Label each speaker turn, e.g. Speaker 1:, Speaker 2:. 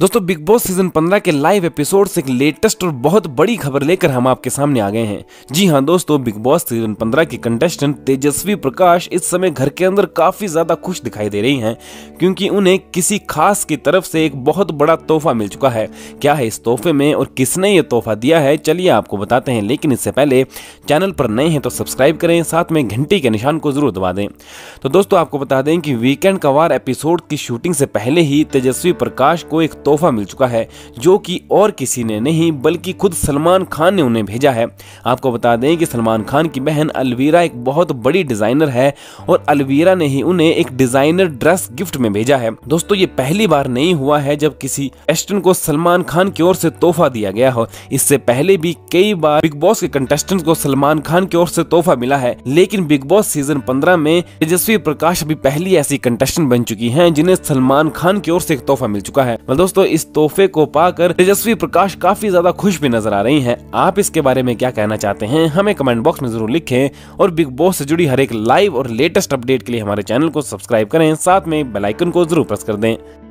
Speaker 1: दोस्तों big boss season 15 के live episode से एक लेटेस्ट और बहुत बड़ी खबर लेकर हम आपके सामने आ गए हैं जी हाँ दोस्तों बिग बॉस सीजन 15 के कंटेस्टेंट तेजस्वी प्रकाश इस समय घर के अंदर काफी ज्यादा खुश दिखाई दे रही हैं क्योंकि उन्हें किसी खास की तरफ से एक बहुत बड़ा तोहफा मिल चुका है क्या है इस तोहफे में और किसने ये तोहफा दिया है चलिए आपको बताते हैं लेकिन इससे पहले चैनल पर नए हैं तो सब्सक्राइब करें साथ में घंटी के निशान को जरूर दबा दें तो दोस्तों आपको बता दें कि वीकेंड वार एपिसोड की शूटिंग से पहले ही तेजस्वी प्रकाश को एक तोहफा मिल चुका है जो कि और किसी ने नहीं बल्कि खुद सलमान खान ने उन्हें भेजा है आपको बता दें कि सलमान खान की बहन अलवीरा एक बहुत बड़ी डिजाइनर है और अलवीरा ने ही उन्हें एक डिजाइनर ड्रेस गिफ्ट में भेजा है दोस्तों ये पहली बार नहीं हुआ है जब किसी एस्टन को सलमान खान की ओर से तोहफा दिया गया हो इससे पहले भी कई बार बिग बॉस के कंटेस्टेंट को सलमान खान की ओर से तोहफा मिला है लेकिन बिग बॉस सीजन पंद्रह में तेजस्वी प्रकाश भी पहली ऐसी कंटेस्टेंट बन चुकी है जिन्हें सलमान खान की ओर से एक तोहफा मिल चुका है दोस्तों दोस्तों इस तोहफे को पाकर तेजस्वी प्रकाश काफी ज्यादा खुश भी नजर आ रही है आप इसके बारे में क्या कहना चाहते हैं हमें कमेंट बॉक्स में जरूर लिखें और बिग बॉस से जुड़ी हर एक लाइव और लेटेस्ट अपडेट के लिए हमारे चैनल को सब्सक्राइब करें साथ में बेलाइकन को जरूर प्रेस कर दें